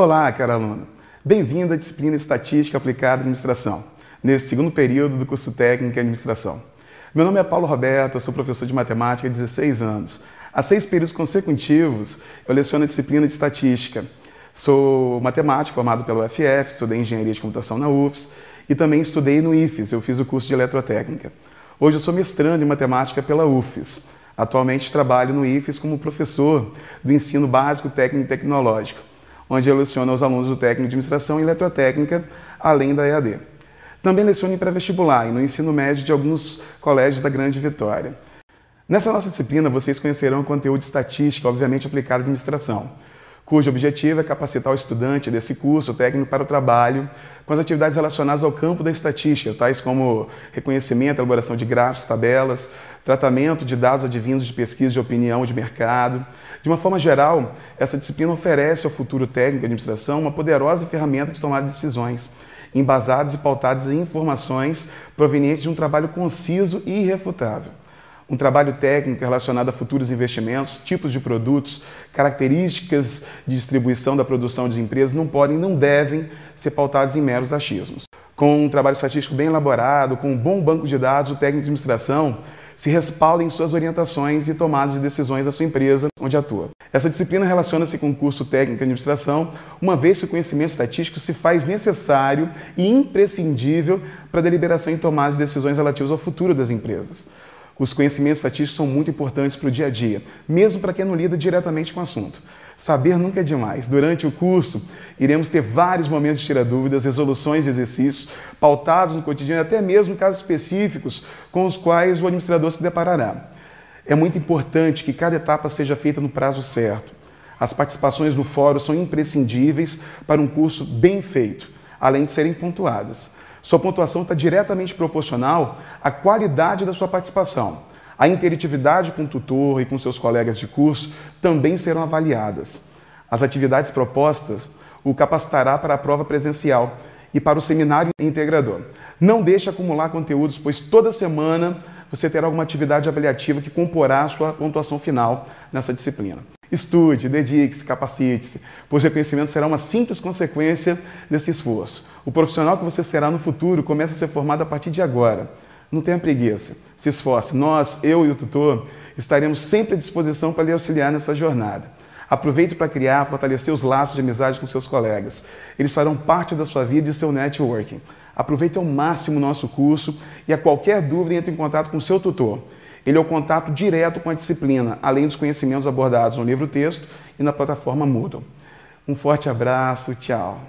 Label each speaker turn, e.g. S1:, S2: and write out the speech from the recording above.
S1: Olá, cara aluno. Bem-vindo à disciplina Estatística Aplicada à Administração, nesse segundo período do curso técnico em Administração. Meu nome é Paulo Roberto, eu sou professor de matemática há 16 anos. Há seis períodos consecutivos, eu leciono a disciplina de Estatística. Sou matemático formado pela UFF, estudei Engenharia de Computação na UFS e também estudei no IFES, eu fiz o curso de Eletrotécnica. Hoje eu sou mestrando em Matemática pela UFES. Atualmente trabalho no IFES como professor do Ensino Básico Técnico e Tecnológico onde eu leciono aos alunos do técnico de administração e eletrotécnica, além da EAD. Também leciono em pré-vestibular e no ensino médio de alguns colégios da Grande Vitória. Nessa nossa disciplina, vocês conhecerão o conteúdo de estatística, obviamente aplicado à administração cujo objetivo é capacitar o estudante desse curso técnico para o trabalho com as atividades relacionadas ao campo da estatística, tais como reconhecimento, elaboração de gráficos, tabelas, tratamento de dados advindos de pesquisa de opinião de mercado. De uma forma geral, essa disciplina oferece ao futuro técnico de administração uma poderosa ferramenta de tomada de decisões, embasadas e pautadas em informações provenientes de um trabalho conciso e irrefutável um trabalho técnico relacionado a futuros investimentos, tipos de produtos, características de distribuição da produção de empresas não podem e não devem ser pautados em meros achismos. Com um trabalho estatístico bem elaborado, com um bom banco de dados, o técnico de administração se respalda em suas orientações e tomadas de decisões da sua empresa onde atua. Essa disciplina relaciona-se com o curso técnico de administração, uma vez que o conhecimento estatístico se faz necessário e imprescindível para a deliberação e tomada de decisões relativas ao futuro das empresas. Os conhecimentos estatísticos são muito importantes para o dia a dia, mesmo para quem não lida diretamente com o assunto. Saber nunca é demais. Durante o curso, iremos ter vários momentos de tirar dúvidas, resoluções de exercícios pautados no cotidiano, até mesmo casos específicos com os quais o administrador se deparará. É muito importante que cada etapa seja feita no prazo certo. As participações no fórum são imprescindíveis para um curso bem feito, além de serem pontuadas. Sua pontuação está diretamente proporcional à qualidade da sua participação. A interatividade com o tutor e com seus colegas de curso também serão avaliadas. As atividades propostas o capacitará para a prova presencial e para o seminário integrador. Não deixe acumular conteúdos, pois toda semana você terá alguma atividade avaliativa que comporá a sua pontuação final nessa disciplina. Estude, dedique-se, capacite-se, pois o reconhecimento será uma simples consequência desse esforço. O profissional que você será no futuro começa a ser formado a partir de agora. Não tenha preguiça, se esforce. Nós, eu e o tutor, estaremos sempre à disposição para lhe auxiliar nessa jornada. Aproveite para criar, fortalecer os laços de amizade com seus colegas. Eles farão parte da sua vida e seu networking. Aproveite ao máximo o nosso curso e a qualquer dúvida entre em contato com seu tutor ele é o contato direto com a disciplina, além dos conhecimentos abordados no livro-texto e na plataforma Moodle. Um forte abraço, tchau!